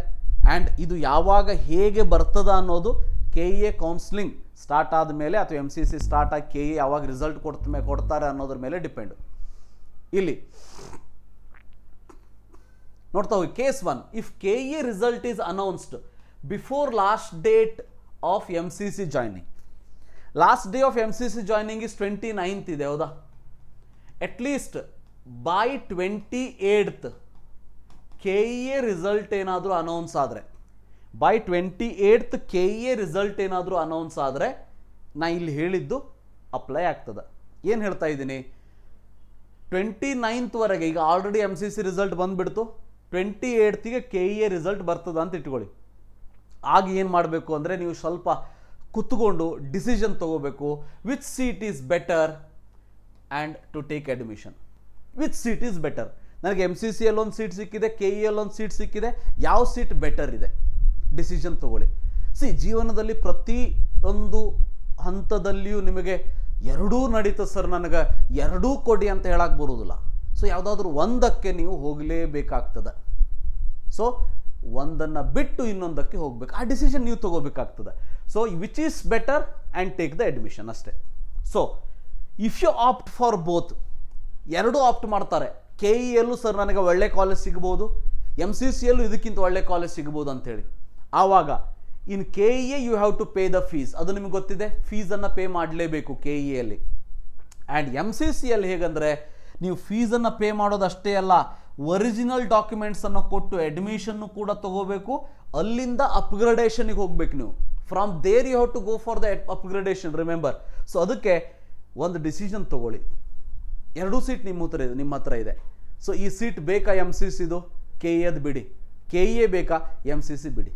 ಆ್ಯಂಡ್ ಇದು ಯಾವಾಗ ಹೇಗೆ ಬರ್ತದ ಅನ್ನೋದು ಕೆ ಎ ಕೌನ್ಸ್ಲಿಂಗ್ ಸ್ಟಾರ್ಟ್ ಮೇಲೆ ಅಥವಾ ಎಮ್ ಸಿ ಸಿ ಸ್ಟಾರ್ಟ್ ಆಗಿ ಕೆ ಎ ಯಾವಾಗ ರಿಸಲ್ಟ್ ಕೊಡ್ತ ಮೇಲೆ ಕೊಡ್ತಾರೆ ಅನ್ನೋದ್ರ ಮೇಲೆ ಡಿಪೆಂಡ್ ಇಲ್ಲಿ ನೋಡ್ತಾ ಹೋಗಿ case one if K A result is announced before last date of M C C joining last day of M C C joining is twenty ninth ಇದೆ ಹೌದಾ at least by twenty eighth K E A result ಏನಾದರೂ announce ಆದರೆ by twenty eighth K E A result ಏನಾದರೂ announce ಆದರೆ ನಾ ಇಲ್ಲಿ ಹೇಳಿದ್ದು apply ಆಗ್ತದೆ ಏನು ಹೇಳ್ತಾ ಇದ್ದೀನಿ ಟ್ವೆಂಟಿ ನೈನ್ತ್ವರೆಗೆ ಈಗ already M C C result ಬಂದುಬಿಡ್ತು ಟ್ವೆಂಟಿ ಏಯ್ಟ್ತಿಗೆ ಕೆ ಇ ಎ ರಿಸಲ್ಟ್ ಬರ್ತದೆ ಅಂತ ಇಟ್ಕೊಳ್ಳಿ ಆಗ ಏನು ಮಾಡಬೇಕು ಅಂದರೆ ನೀವು ಸ್ವಲ್ಪ ಕುತ್ಕೊಂಡು ಡಿಸಿಷನ್ ತೊಗೋಬೇಕು which seat is better and to take admission which seat is better ನನಗೆ ಎಮ್ ಸಿ ಸಿ ಎಲ್ ಒಂದು ಸೀಟ್ ಸಿಕ್ಕಿದೆ ಕೆ ಇ ಎಲ್ ಒಂದು ಸೀಟ್ ಸಿಕ್ಕಿದೆ ಯಾವ ಸೀಟ್ ಬೆಟರ್ ಇದೆ ಡಿಸಿಷನ್ ತೊಗೊಳ್ಳಿ ಸಿ ಜೀವನದಲ್ಲಿ ಪ್ರತಿ ಒಂದು ಹಂತದಲ್ಲಿಯೂ ನಿಮಗೆ ಎರಡೂ ನಡೀತದೆ ಸರ್ ನನಗೆ ಎರಡೂ ಕೊಡಿ ಅಂತ ಹೇಳಕ್ಕೆ ಬರೋದಿಲ್ಲ ಸೊ ಯಾವುದಾದ್ರೂ ಒಂದಕ್ಕೆ ನೀವು ಹೋಗಲೇಬೇಕಾಗ್ತದೆ ಸೊ ಒಂದನ್ನು ಬಿಟ್ಟು ಇನ್ನೊಂದಕ್ಕೆ ಹೋಗಬೇಕು ಆ ಡಿಸಿಷನ್ ನೀವು ತೊಗೋಬೇಕಾಗ್ತದೆ so which is better and take the admission ಅಷ್ಟೇ so if you opt for both ಎರಡೂ ಆಪ್ಟ್ ಮಾಡ್ತಾರೆ ಕೆ ಇ ಎಲ್ಲೂ ಸರ್ ನನಗೆ ಒಳ್ಳೆ ಕಾಲೇಜ್ ಸಿಗ್ಬೋದು ಎಮ್ ಸಿ ಸಿ ಎಲ್ಲೂ ಇದಕ್ಕಿಂತ ಒಳ್ಳೆ ಕಾಲೇಜ್ ಸಿಗ್ಬೋದು ಅಂಥೇಳಿ ಆವಾಗ in K E A you have to pay the fees ಅದು ನಿಮ್ಗೆ ಗೊತ್ತಿದೆ ಫೀಸನ್ನು ಪೇ ಮಾಡಲೇಬೇಕು ಕೆ ಇ e ಎಲ್ಲಿ ಆ್ಯಂಡ್ ಎಮ್ ಸಿ ಸಿ ಎಲ್ಲಿ ಹೇಗಂದರೆ ನೀವು ಫೀಸನ್ನು ಪೇ ಮಾಡೋದು ಅಷ್ಟೇ ಅಲ್ಲ ಒರಿಜಿನಲ್ ಡಾಕ್ಯುಮೆಂಟ್ಸನ್ನು ಕೊಟ್ಟು ಅಡ್ಮಿಷನ್ನು ಕೂಡ ತಗೋಬೇಕು ಅಲ್ಲಿಂದ ಅಪ್ಗ್ರೇಡೇಷನಿಗೆ ಹೋಗ್ಬೇಕು ನೀವು from there you have to go for the upgradation remember so ಅದಕ್ಕೆ ಒಂದು ಡಿಸಿಷನ್ ತೊಗೊಳ್ಳಿ ಎರಡೂ ಸೀಟ್ ನಿಮ್ಮ ಹತ್ರ ಇದೆ ನಿಮ್ಮ ಹತ್ರ ಇದೆ ಸೊ ಈ ಸೀಟ್ ಬೇಕಾ ಎಮ್ ಸಿ ಸಿದು ಕೆ ಎದು ಬಿಡಿ ಕೆ ಎ ಬೇಕಾ ಎಮ್ ಸಿ ಸಿ ಬಿಡಿ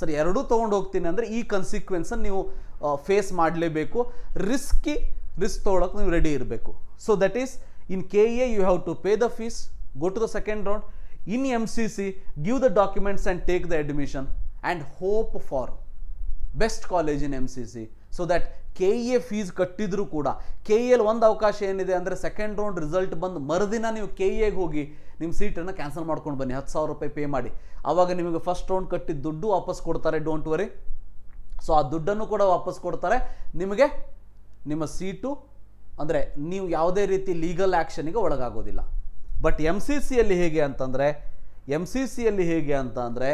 ಸರ್ ಎರಡೂ ತೊಗೊಂಡು ಹೋಗ್ತೀನಿ ಅಂದರೆ ಈ ಕನ್ಸಿಕ್ವೆನ್ಸನ್ನು ನೀವು ಫೇಸ್ ಮಾಡಲೇಬೇಕು ರಿಸ್ಕಿ ರಿಸ್ಕ್ ತೊಗೊಳಕ್ಕೆ ನೀವು ರೆಡಿ ಇರಬೇಕು so that is in K A you have to pay the fees go to the second round in M C C give the documents and take the admission and hope for best college in M C C so that K E e A fees ಕಟ್ಟಿದರೂ ಕೂಡ K E e L ಒಂದು ಅವಕಾಶ ಏನಿದೆ ಅಂದರೆ second round result ಬಂದು ಮರುದಿನ ನೀವು K E e ಎಗೆ ಹೋಗಿ ನಿಮ್ಮ ಸೀಟನ್ನು ಕ್ಯಾನ್ಸಲ್ ಮಾಡ್ಕೊಂಡು ಬನ್ನಿ ಹತ್ತು ಸಾವಿರ ರೂಪಾಯಿ ಪೇ ಮಾಡಿ ಆವಾಗ ನಿಮಗೆ ಫಸ್ಟ್ ರೌಂಡ್ ಕಟ್ಟಿದ ದುಡ್ಡು ವಾಪಸ್ ಕೊಡ್ತಾರೆ ಡೋಂಟ್ ವರಿ ಸೊ ಆ ದುಡ್ಡನ್ನು ಕೂಡ ವಾಪಸ್ ಕೊಡ್ತಾರೆ ನಿಮಗೆ ನಿಮ್ಮ ಸೀಟು ಅಂದರೆ ನೀವು ಯಾವುದೇ ರೀತಿ ಲೀಗಲ್ ಆ್ಯಕ್ಷನಿಗೆ ಒಳಗಾಗೋದಿಲ್ಲ ಬಟ್ ಎಮ್ ಸಿ ಸಿಯಲ್ಲಿ ಹೇಗೆ ಅಂತಂದರೆ ಎಮ್ ಸಿ ಸಿಯಲ್ಲಿ ಹೇಗೆ ಅಂತ ಅಂದರೆ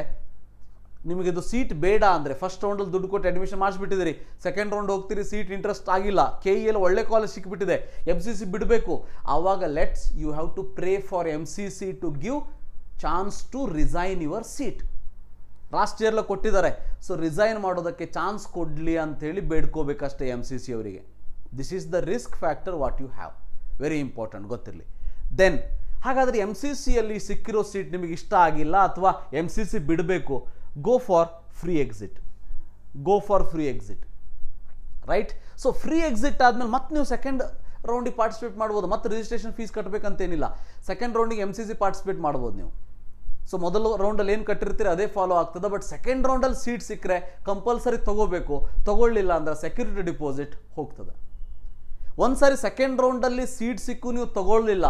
ನಿಮಗಿದು ಸೀಟ್ ಬೇಡ ಅಂದರೆ ಫಸ್ಟ್ ರೌಂಡಲ್ಲಿ ದುಡ್ಡು ಕೊಟ್ಟು ಅಡ್ಮಿಷನ್ ಮಾಡಿಸ್ಬಿಟ್ಟಿದ್ದೀರಿ ಸೆಕೆಂಡ್ ರೌಂಡ್ ಹೋಗ್ತೀರಿ ಸೀಟ್ ಇಂಟ್ರೆಸ್ಟ್ ಆಗಿಲ್ಲ ಕೆ ಇ ಎಲ್ ಒಳ್ಳೆ ಕಾಲೇಜ್ ಸಿಕ್ಬಿಟ್ಟಿದೆ ಎಮ್ ಸಿ ಸಿ ಬಿಡಬೇಕು ಆವಾಗ let's you have to pray for M C C to give chance to resign your seat last ಇಯರ್ಲ್ಲ ಕೊಟ್ಟಿದ್ದಾರೆ ಸೊ ರಿಸೈನ್ ಮಾಡೋದಕ್ಕೆ ಚಾನ್ಸ್ ಕೊಡಲಿ ಅಂಥೇಳಿ ಬೇಡ್ಕೋಬೇಕಷ್ಟೇ ಎಮ್ ಸಿ ಸಿ ಅವರಿಗೆ this is the risk factor what you have very important ಗೊತ್ತಿರಲಿ then ಹಾಗಾದರೆ M C ಸಿಯಲ್ಲಿ ಸಿಕ್ಕಿರೋ ಸೀಟ್ ನಿಮಗೆ ಇಷ್ಟ ಆಗಿಲ್ಲ ಅಥವಾ ಎಮ್ ಸಿ ಸಿ ಬಿಡಬೇಕು go for free exit go for free exit right so free exit ಆದಮೇಲೆ ಮತ್ತೆ ನೀವು ಸೆಕೆಂಡ್ ರೌಂಡಿಗೆ ಪಾರ್ಟಿಸಿಪೇಟ್ ಮಾಡ್ಬೋದು ಮತ್ತೆ ರಿಜಿಸ್ಟ್ರೇಷನ್ ಫೀಸ್ ಕಟ್ಟಬೇಕಂತೇನಿಲ್ಲ ಸೆಕೆಂಡ್ ರೌಂಡಿಗೆ ಎಮ್ ಸಿ ಸಿ ಪಾರ್ಟಿಸಿಪೇಟ್ ಮಾಡ್ಬೋದು ನೀವು ಸೊ ಮೊದಲು ರೌಂಡಲ್ಲಿ ಏನು ಕಟ್ಟಿರ್ತೀರಿ ಅದೇ ಫಾಲೋ ಆಗ್ತದೆ ಬಟ್ ಸೆಕೆಂಡ್ ರೌಂಡಲ್ಲಿ ಸೀಟ್ ಸಿಕ್ಕರೆ ಕಂಪಲ್ಸರಿ ತೊಗೋಬೇಕು ತೊಗೊಳ್ಳಿಲ್ಲ ಅಂದ್ರೆ ಸೆಕ್ಯೂರಿಟಿ ಡಿಪಾಸಿಟ್ ಹೋಗ್ತದೆ ಒಂದು ಸಾರಿ ಸೆಕೆಂಡ್ ರೌಂಡಲ್ಲಿ ಸೀಟ್ ಸಿಕ್ಕು ನೀವು ತೊಗೊಳ್ಳಿಲ್ಲ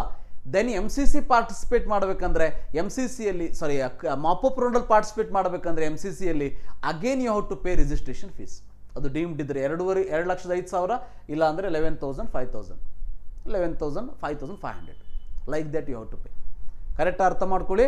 then M C C participate ಮಾಡಬೇಕಂದ್ರೆ ಎಮ್ ಸಿ ಸಿಯಲ್ಲಿ ಸಾರಿ ಮಾಪಪ್ ರೌಂಡಲ್ಲಿ ಪಾರ್ಟಿಸಿಪೇಟ್ ಮಾಡಬೇಕಂದ್ರೆ ಎಮ್ ಸಿ ಸಿಯಲ್ಲಿ again you how to pay registration fees ಅದು ಡೀಮ್ಡ್ ಇದ್ದರೆ ಎರಡೂವರೆ ಎರಡು ಲಕ್ಷದ ಐದು ಸಾವಿರ ಇಲ್ಲ ಅಂದರೆ eleven thousand five thousand eleven thousand five thousand five hundred like that you how to pay ಕರೆಕ್ಟಾಗಿ ಅರ್ಥ ಮಾಡ್ಕೊಳ್ಳಿ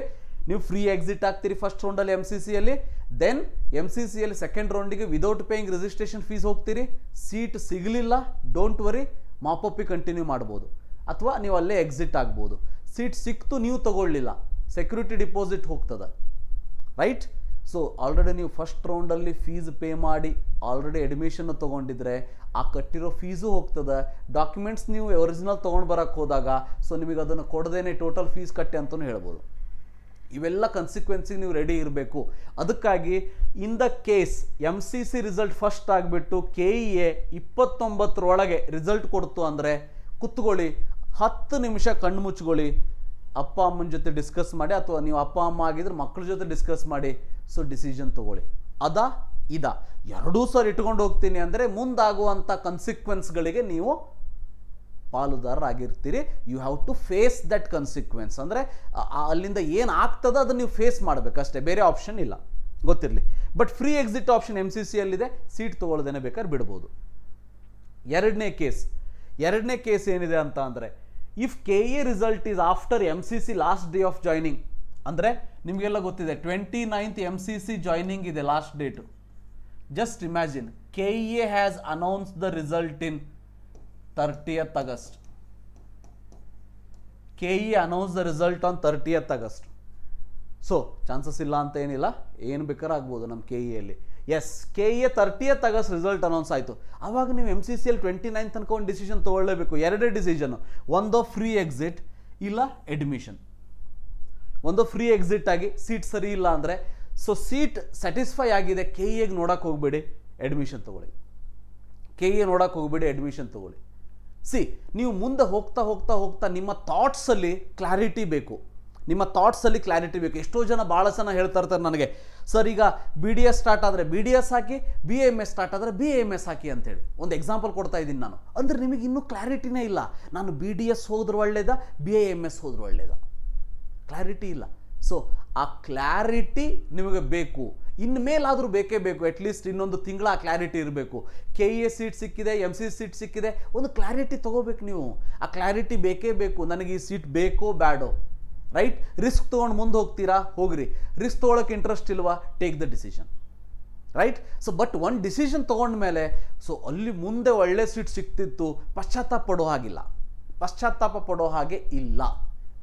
ನೀವು ಫ್ರೀ ಎಕ್ಸಿಟ್ ಆಗ್ತೀರಿ ಫಸ್ಟ್ ರೌಂಡಲ್ಲಿ ಎಮ್ ಸಿ ಸಿಯಲ್ಲಿ ದೆನ್ ಎಮ್ ಸಿ ಸಿಯಲ್ಲಿ ಸೆಕೆಂಡ್ ರೌಂಡಿಗೆ ವಿದೌಟ್ ಪೇಯಿಂಗ್ ರಿಜಿಸ್ಟ್ರೇಷನ್ ಫೀಸ್ ಹೋಗ್ತೀರಿ ಸೀಟ್ ಸಿಗಲಿಲ್ಲ ಡೋಂಟ್ ವರಿ ಮಾಪಪ್ಪಿ ಕಂಟಿನ್ಯೂ ಮಾಡ್ಬೋದು ಅಥವಾ ನೀವು ಅಲ್ಲೇ ಎಕ್ಸಿಟ್ ಆಗ್ಬೋದು ಸೀಟ್ ಸಿಕ್ತು ನೀವು ತಗೊಳ್ಳಿಲ್ಲ ಸೆಕ್ಯೂರಿಟಿ ಡಿಪಾಸಿಟ್ ಹೋಗ್ತದೆ ರೈಟ್ ಸೊ ಆಲ್ರೆಡಿ ನೀವು ಫಸ್ಟ್ ರೌಂಡಲ್ಲಿ ಫೀಸ್ ಪೇ ಮಾಡಿ ಆಲ್ರೆಡಿ ಅಡ್ಮಿಷನ್ ತೊಗೊಂಡಿದ್ರೆ ಆ ಕಟ್ಟಿರೋ ಫೀಸು ಹೋಗ್ತದೆ ಡಾಕ್ಯುಮೆಂಟ್ಸ್ ನೀವು ಒರಿಜಿನಲ್ ತೊಗೊಂಡು ಬರೋಕ್ಕೆ ಹೋದಾಗ ಸೊ ನಿಮಗೆ ಅದನ್ನು ಕೊಡದೇನೆ ಟೋಟಲ್ ಫೀಸ್ ಕಟ್ಟಿ ಅಂತಲೂ ಹೇಳ್ಬೋದು ಇವೆಲ್ಲ ಕನ್ಸಿಕ್ವೆನ್ಸಿಗೆ ನೀವು ರೆಡಿ ಇರಬೇಕು ಅದಕ್ಕಾಗಿ in the case M C C result first ಆಗಿಬಿಟ್ಟು ಕೆ ಇ ಎ ಇಪ್ಪತ್ತೊಂಬತ್ತರೊಳಗೆ ರಿಸಲ್ಟ್ ಕೊಡ್ತು ಅಂದರೆ ಕುತ್ಕೊಳ್ಳಿ ಹತ್ತು ನಿಮಿಷ ಕಣ್ಣು ಮುಚ್ಕೊಳ್ಳಿ ಅಪ್ಪ ಅಮ್ಮನ ಜೊತೆ ಡಿಸ್ಕಸ್ ಮಾಡಿ ಅಥವಾ ನೀವು ಅಪ್ಪ ಅಮ್ಮ ಆಗಿದ್ರೆ ಮಕ್ಕಳ ಜೊತೆ ಡಿಸ್ಕಸ್ ಮಾಡಿ ಸೊ ಡಿಸಿಷನ್ ತೊಗೊಳ್ಳಿ ಅದ ಇದ ಎರಡೂ ಸರ್ ಇಟ್ಕೊಂಡು ಹೋಗ್ತೀನಿ ಅಂದರೆ ಮುಂದಾಗುವಂಥ ಕನ್ಸಿಕ್ವೆನ್ಸ್ಗಳಿಗೆ ನೀವು ಪಾಲುದಾರರಾಗಿರ್ತೀರಿ you have to face that consequence ಅಂದರೆ ಅಲ್ಲಿಂದ ಏನು ಆಗ್ತದೋ ಅದನ್ನು ನೀವು ಫೇಸ್ ಮಾಡಬೇಕಷ್ಟೇ ಬೇರೆ ಆಪ್ಷನ್ ಇಲ್ಲ ಗೊತ್ತಿರಲಿ but free exit option M C ಸಿಯಲ್ಲಿದೆ ಸೀಟ್ ತೊಗೊಳ್ಳೋದೇನೆ ಬೇಕಾದ್ರೆ ಬಿಡ್ಬೋದು ಎರಡನೇ ಕೇಸ್ ಎರಡನೇ ಕೇಸ್ ಏನಿದೆ ಅಂತ ಅಂದರೆ if K A result is after M C C last day of joining ಅಂದರೆ ನಿಮಗೆಲ್ಲ ಗೊತ್ತಿದೆ twenty ninth M C C joining ಇದೆ last date just imagine K A has announce the result in thirtieth August K E announce the result on thirtieth August so chances ಇಲ್ಲ ಅಂತ ಏನಿಲ್ಲ ಏನು ಬೇಕಾದ್ರೂ ಆಗ್ಬೋದು ನಮ್ಮ ಕೆ ಇಯಲ್ಲಿ S K A thirtieth August result announce ಆಯಿತು ಆವಾಗ ನೀವು M C C L twenty nine ತನಕ ಒಂದು ಡಿಸಿಷನ್ ತೊಗೊಳ್ಳೇಬೇಕು ಎರಡೇ ಡಿಸಿಷನು ಒಂದೋ ಫ್ರೀ ಎಕ್ಸಿಟ್ ಇಲ್ಲ ಅಡ್ಮಿಷನ್ ಒಂದು ಫ್ರೀ ಎಕ್ಸಿಟ್ ಆಗಿ ಸೀಟ್ ಸರಿ ಇಲ್ಲ ಅಂದರೆ ಸೊ ಸೀಟ್ ಸ್ಯಾಟಿಸ್ಫೈ ಆಗಿದೆ ಕೆ ಎಗೆ e ನೋಡೋಕೆ ಹೋಗಬೇಡಿ ಅಡ್ಮಿಷನ್ ತೊಗೊಳ್ಳಿ ಕೆ ಎ e ನೋಡೋಕೆ ಹೋಗಬೇಡಿ ಅಡ್ಮಿಷನ್ ತೊಗೊಳ್ಳಿ ಸಿ ನೀವು ಮುಂದೆ ಹೋಗ್ತಾ ಹೋಗ್ತಾ ಹೋಗ್ತಾ ನಿಮ್ಮ ಥಾಟ್ಸಲ್ಲಿ ಕ್ಲಾರಿಟಿ ಬೇಕು ನಿಮ್ಮ ಥಾಟ್ಸಲ್ಲಿ ಕ್ಲಾರಿಟಿ ಬೇಕು ಎಷ್ಟೋ ಜನ ಭಾಳ ಜನ ಹೇಳ್ತಾ ಇರ್ತಾರೆ ನನಗೆ ಸರ್ ಈಗ ಬಿ ಡಿ ಎಸ್ ಸ್ಟಾರ್ಟ್ ಆದರೆ ಬಿ ಡಿ ಎಸ್ ಹಾಕಿ ಬಿ ಎಮ್ ಎಸ್ ಸ್ಟಾರ್ಟ್ ಆದರೆ ಬಿ ಎಮ್ ಎಸ್ ಹಾಕಿ ಅಂತೇಳಿ ಒಂದು ಎಕ್ಸಾಂಪಲ್ ಕೊಡ್ತಾ ಇದ್ದೀನಿ ನಾನು ಅಂದರೆ ನಿಮಗೆ ಇನ್ನೂ ಕ್ಲಾರಿಟಿನೇ ಇಲ್ಲ ನಾನು ಬಿ ಡಿ ಎಸ್ ಹೋದ್ರೆ ಒಳ್ಳೇದ ಬಿ ಎ ಎಮ್ ಎಸ್ ಹೋದ್ರೆ ಒಳ್ಳೇದ ಕ್ಲಾರಿಟಿ ಇಲ್ಲ ಸೊ ಆ ಕ್ಲಾರಿಟಿ ನಿಮಗೆ ಬೇಕು ಇನ್ನು ಮೇಲಾದರೂ ಬೇಕೇ ಬೇಕು ಅಟ್ಲೀಸ್ಟ್ ಇನ್ನೊಂದು ತಿಂಗಳ ಆ ಕ್ಲಾರಿಟಿ ಇರಬೇಕು ಕೆ ಇ ಎಸ್ ಸೀಟ್ ಸಿಕ್ಕಿದೆ ಎಮ್ ಸಿ ಸೀಟ್ ಸಿಕ್ಕಿದೆ ಒಂದು ಕ್ಲಾರಿಟಿ ತೊಗೋಬೇಕು ನೀವು ಆ ಕ್ಲಾರಿಟಿ ಬೇಕೇ ಬೇಕು ನನಗೆ ಈ ಸೀಟ್ ಬೇಕೋ ಬ್ಯಾಡೋ ರೈಟ್ ರಿಸ್ಕ್ ತೊಗೊಂಡು ಮುಂದೆ ಹೋಗ್ತೀರಾ ಹೋಗ್ರಿ ರಿಸ್ಕ್ ತೊಗೊಳಕ್ಕೆ ಇಂಟ್ರೆಸ್ಟ್ ಇಲ್ವಾ take the decision right so but ಒಂದು ಡಿಸಿಷನ್ ತೊಗೊಂಡ್ಮೇಲೆ ಸೊ ಅಲ್ಲಿ ಮುಂದೆ ಒಳ್ಳೆ ಸೀಟ್ ಸಿಕ್ತಿತ್ತು ಪಶ್ಚಾತ್ತಾಪ ಪಡೋ ಹಾಗಿಲ್ಲ ಪಶ್ಚಾತ್ತಾಪ ಪಡೋ ಹಾಗೆ ಇಲ್ಲ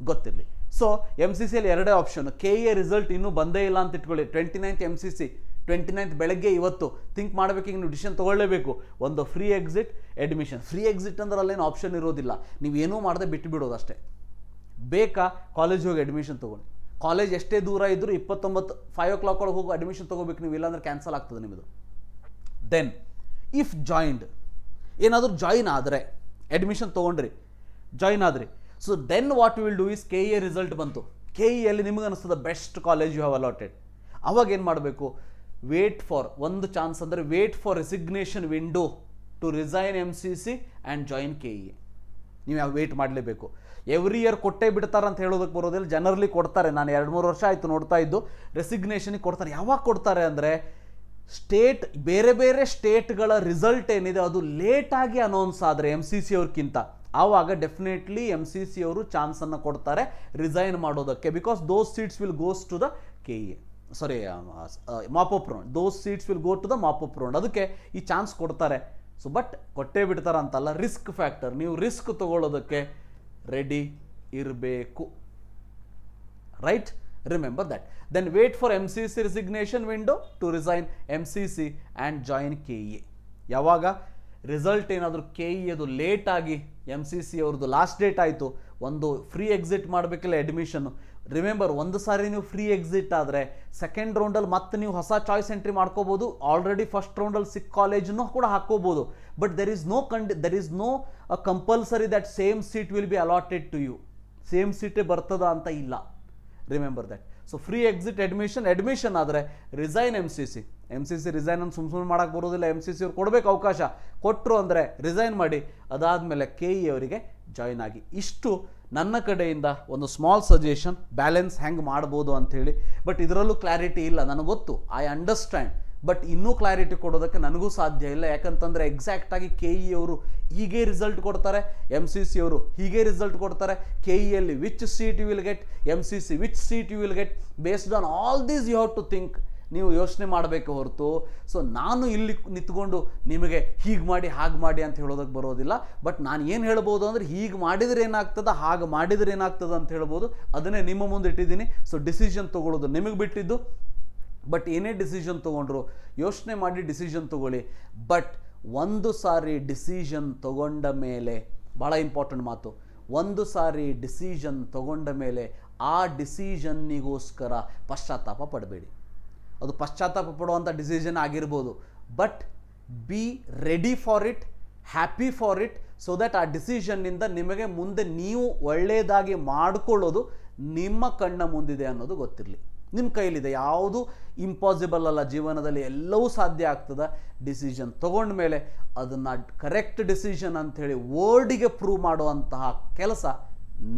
ಗೊತ್ತಿರಲಿ ಸೊ ಎಮ್ ಸಿ ಸಿಯಲ್ಲಿ ಎರಡೇ ಆಪ್ಷನ್ ಕೆ ಎ ರಿಸಲ್ಟ್ ಇನ್ನೂ ಬಂದೇ ಇಲ್ಲ ಅಂತ ಇಟ್ಕೊಳ್ಳಿ twenty ninth M C C twenty ninth ಬೆಳಗ್ಗೆ ಇವತ್ತು ಥಿಂಕ್ ಮಾಡಬೇಕು ನೀವು ಡಿಸಿಷನ್ ತೊಗೊಳ್ಳೇಬೇಕು ಒಂದು free exit admission free exit ಅಂದ್ರೆ ಅಲ್ಲೇನು ಆಪ್ಷನ್ ಇರೋದಿಲ್ಲ ನೀವೇನೂ ಮಾಡದೆ ಬಿಟ್ಟು ಬಿಡೋದು ಅಷ್ಟೇ ಬೇಕಾ ಕಾಲೇಜ್ ಹೋಗಿ ಅಡ್ಮಿಷನ್ ತೊಗೊಳ್ಳಿ ಕಾಲೇಜ್ ಎಷ್ಟೇ ದೂರ ಇದ್ದರೂ ಇಪ್ಪತ್ತೊಂಬತ್ತು ಫೈವ್ ಓ ಕ್ಲಾಕ್ ಒಳಗೆ ಹೋಗಿ ಅಡ್ಮಿಷನ್ ತಗೋಬೇಕು ನೀವು ಇಲ್ಲಾಂದ್ರೆ ಕ್ಯಾನ್ಸಲ್ ಆಗ್ತದೆ ನಿಮ್ಮದು ದೆನ್ ಇಫ್ ಜಾಯಿಂಡ್ ಏನಾದರೂ ಜಾಯಿನ್ ಆದರೆ ಅಡ್ಮಿಷನ್ ತೊಗೊಂಡ್ರಿ ಜಾಯಿನ್ ಆದ್ರಿ so then what will do is K E result ಬಂತು ಕೆ ಇಯಲ್ಲಿ ನಿಮಗೆ ಅನಿಸ್ತದೆ best college you have allotted ಅವಾಗ ಏನು ಮಾಡಬೇಕು ವೇಟ್ ಫಾರ್ ಒಂದು ಚಾನ್ಸ್ ಅಂದರೆ wait for resignation window to resign M C C and join K E ನೀವು ಯಾವ ವೇಟ್ ಮಾಡಲೇಬೇಕು ಎವ್ರಿ ಇಯರ್ ಕೊಟ್ಟೇ ಬಿಡ್ತಾರೆ ಅಂತ ಹೇಳೋದಕ್ಕೆ ಬರೋದಿಲ್ಲ ಜನರಲಿ ಕೊಡ್ತಾರೆ ನಾನು ಎರಡು ಮೂರು ವರ್ಷ ಆಯಿತು ನೋಡ್ತಾ ಇದ್ದು ರೆಸಿಗ್ನೇಷನಿಗೆ ಕೊಡ್ತಾರೆ ಯಾವಾಗ ಕೊಡ್ತಾರೆ ಅಂದರೆ ಸ್ಟೇಟ್ ಬೇರೆ ಬೇರೆ ಸ್ಟೇಟ್ಗಳ ರಿಸಲ್ಟ್ ಏನಿದೆ ಅದು ಲೇಟಾಗಿ ಅನೌನ್ಸ್ ಆದರೆ ಎಮ್ ಸಿ ಸಿ ಅವ್ರಿಗಿಂತ ಆವಾಗ ಡೆಫಿನೆಟ್ಲಿ ಎಮ್ ಸಿ ಸಿ ಅವರು ಚಾನ್ಸನ್ನು ಕೊಡ್ತಾರೆ ರಿಸೈನ್ ಮಾಡೋದಕ್ಕೆ because those seats will goes to the K A sorry up round those seats will go to the mop up round ಅದಕ್ಕೆ ಈ ಚಾನ್ಸ್ ಕೊಡ್ತಾರೆ ಸೊ ಬಟ್ ಕೊಟ್ಟೇ ಬಿಡ್ತಾರ ಅಂತಲ್ಲ ರಿಸ್ಕ್ ಫ್ಯಾಕ್ಟರ್ ನೀವು ರಿಸ್ಕ್ ತಗೊಳ್ಳೋದಕ್ಕೆ ರೆಡಿ ಇರಬೇಕು right remember that then wait for C C C window window resign resign C C C join join K A ಯಾವಾಗ ರಿಸಲ್ಟ್ ಏನಾದರೂ ಕೆ ಇ ಲೇಟ್ ಲೇಟಾಗಿ ಎಮ್ ಸಿ ಸಿ ಅವ್ರದ್ದು last date ಆಯಿತು ಒಂದು free exit ಮಾಡಬೇಕಲ್ಲ ಅಡ್ಮಿಷನ್ನು remember ಒಂದು ಸಾರಿ ನೀವು ಫ್ರೀ ಎಕ್ಸಿಟ್ ಆದರೆ ಸೆಕೆಂಡ್ ರೌಂಡಲ್ಲಿ ಮತ್ತೆ ನೀವು ಹೊಸ ಚಾಯ್ಸ್ ಎಂಟ್ರಿ ಮಾಡ್ಕೋಬೋದು ಆಲ್ರೆಡಿ ಫಸ್ಟ್ ರೌಂಡಲ್ಲಿ ಸಿಕ್ ಕಾಲೇಜನ್ನು ಕೂಡ ಹಾಕ್ಕೋಬೋದು ಬಟ್ ದೆರ್ ಈಸ್ ನೋ ಕಂಡಿ there is no compulsory that same seat will be allotted to you same ಸೀಟೇ ಬರ್ತದ ಅಂತ ಇಲ್ಲ remember that so free exit admission admission ಆದರೆ resign M C C M C C resign ಅಂತ ಸುಮ್ಮನೆ ಮಾಡೋಕ್ಕೆ ಬರೋದಿಲ್ಲ ಎಮ್ ಸಿ ಸಿ ಅವ್ರು ಕೊಡಬೇಕು ಅವಕಾಶ ಕೊಟ್ಟರು ಅಂದರೆ ರಿಸೈನ್ ಮಾಡಿ ಅದಾದಮೇಲೆ ಕೆ ಇ e ಅವರಿಗೆ ಜಾಯ್ನ್ ಆಗಿ ಇಷ್ಟು ನನ್ನ ಕಡೆಯಿಂದ ಒಂದು ಸ್ಮಾಲ್ ಸಜೆಷನ್ ಬ್ಯಾಲೆನ್ಸ್ ಹೆಂಗೆ ಮಾಡ್ಬೋದು ಅಂಥೇಳಿ ಬಟ್ ಇದರಲ್ಲೂ ಕ್ಲಾರಿಟಿ ಇಲ್ಲ ನನಗೆ ಗೊತ್ತು ಐ ಅಂಡರ್ಸ್ಟ್ಯಾಂಡ್ ಬಟ್ ಇನ್ನೂ ಕ್ಲಾರಿಟಿ ಕೊಡೋದಕ್ಕೆ ನನಗೂ ಸಾಧ್ಯ ಇಲ್ಲ ಯಾಕಂತಂದರೆ ಎಕ್ಸಾಕ್ಟಾಗಿ ಕೆ ಇ e ಅವರು ಹೀಗೆ ರಿಸಲ್ಟ್ ಕೊಡ್ತಾರೆ ಎಮ್ ಸಿ ಸಿ ಅವರು ಹೀಗೆ ರಿಸಲ್ಟ್ ಕೊಡ್ತಾರೆ ಕೆ ಇಯಲ್ಲಿ which seat you will get M C C which seat you will get based on all these you have to think ನೀವು ಯೋಚನೆ ಮಾಡಬೇಕು ಹೊರತು ಸೊ ನಾನು ಇಲ್ಲಿ ನಿಂತ್ಕೊಂಡು ನಿಮಗೆ ಹೀಗೆ ಮಾಡಿ ಹಾಗೆ ಮಾಡಿ ಅಂತ ಹೇಳೋದಕ್ಕೆ ಬರೋದಿಲ್ಲ ಬಟ್ ನಾನು ಏನು ಹೇಳ್ಬೋದು ಅಂದರೆ ಹೀಗೆ ಮಾಡಿದರೆ ಏನಾಗ್ತದೆ ಹಾಗೆ ಮಾಡಿದರೆ ಏನಾಗ್ತದೆ ಅಂತ ಹೇಳ್ಬೋದು ಅದನ್ನೇ ನಿಮ್ಮ ಮುಂದೆ ಇಟ್ಟಿದ್ದೀನಿ ಸೊ ಡಿಸಿಷನ್ ತೊಗೊಳ್ಳೋದು ನಿಮಗೆ ಬಿಟ್ಟಿದ್ದು ಬಟ್ ಏನೇ ಡಿಸಿಷನ್ ತೊಗೊಂಡ್ರು ಯೋಚನೆ ಮಾಡಿ ಡಿಸಿಷನ್ ತೊಗೊಳ್ಳಿ ಬಟ್ ಒಂದು ಸಾರಿ ಡಿಸಿಷನ್ ತಗೊಂಡ ಮೇಲೆ ಭಾಳ ಇಂಪಾರ್ಟೆಂಟ್ ಮಾತು ಒಂದು ಸಾರಿ ಡಿಸಿಷನ್ ತಗೊಂಡ ಮೇಲೆ ಆ ಡಿಸಿಷನ್ನಿಗೋಸ್ಕರ ಪಶ್ಚಾತ್ತಾಪ ಪಡಬೇಡಿ ಅದು ಪಶ್ಚಾತ್ತಾಪ ಪಡುವಂಥ ಡಿಸಿಷನ್ ಆಗಿರ್ಬೋದು but be ready for it happy for it so that ಆ ಡಿಸಿಷನ್ನಿಂದ ನಿಮಗೆ ಮುಂದೆ ನೀವು ಒಳ್ಳೆಯದಾಗಿ ಮಾಡಿಕೊಳ್ಳೋದು ನಿಮ್ಮ ಕಣ್ಣ ಮುಂದಿದೆ ಅನ್ನೋದು ಗೊತ್ತಿರಲಿ ನಿಮ್ಮ ಕೈಲಿದೆ ಯಾವುದು ಇಂಪಾಸಿಬಲ್ ಅಲ್ಲ ಜೀವನದಲ್ಲಿ ಎಲ್ಲವೂ ಸಾಧ್ಯ ಆಗ್ತದೆ ಡಿಸಿಷನ್ ಮೇಲೆ ಅದನ್ನು ಕರೆಕ್ಟ್ ಡಿಸಿಷನ್ ಅಂಥೇಳಿ ವರ್ಡಿಗೆ ಪ್ರೂವ್ ಮಾಡುವಂತಹ ಕೆಲಸ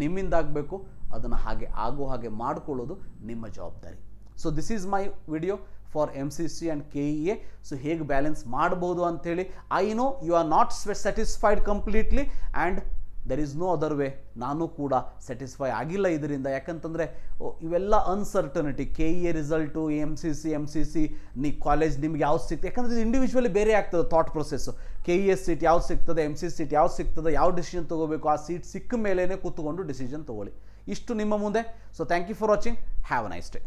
ನಿಮ್ಮಿಂದಾಗಬೇಕು ಅದನ್ನು ಹಾಗೆ ಆಗೋ ಹಾಗೆ ಮಾಡಿಕೊಳ್ಳೋದು ನಿಮ್ಮ ಜವಾಬ್ದಾರಿ so this is my video for M C C and K E A so ಹೇಗೆ ಬ್ಯಾಲೆನ್ಸ್ ಮಾಡ್ಬೋದು ಅಂಥೇಳಿ I know you are not satisfied completely and there is no other way ನಾನು ಕೂಡ ಸ್ಯಾಟಿಸ್ಫೈ ಆಗಿಲ್ಲ ಇದರಿಂದ ಯಾಕಂತಂದರೆ ಇವೆಲ್ಲ uncertainty K E A result M C C M C C ನೀ ಕಾಲೇಜ್ ನಿಮ್ಗೆ ಯಾವ್ದು ಸಿಗ್ತದೆ ಯಾಕಂದರೆ ಇದು ಇಂಡಿವಿಜುವಲಿ ಬೇರೆ ಆಗ್ತದೆ thought process K E S seat ಯಾವ್ದು ಸಿಗ್ತದೆ ಎಮ್ ಸಿ ಸೀಟ್ ಯಾವ್ದು ಸಿಗ್ತದೆ ಯಾವ ಡಿಸಿಷನ್ ತೊಗೋಬೇಕು ಆ ಸೀಟ್ ಸಿಕ್ಕ ಮೇಲೇ ಕೂತ್ಕೊಂಡು ಡಿಸಿಷನ್ ತೊಗೊಳ್ಳಿ ಇಷ್ಟು ನಿಮ್ಮ ಮುಂದೆ so thank you for watching have a nice day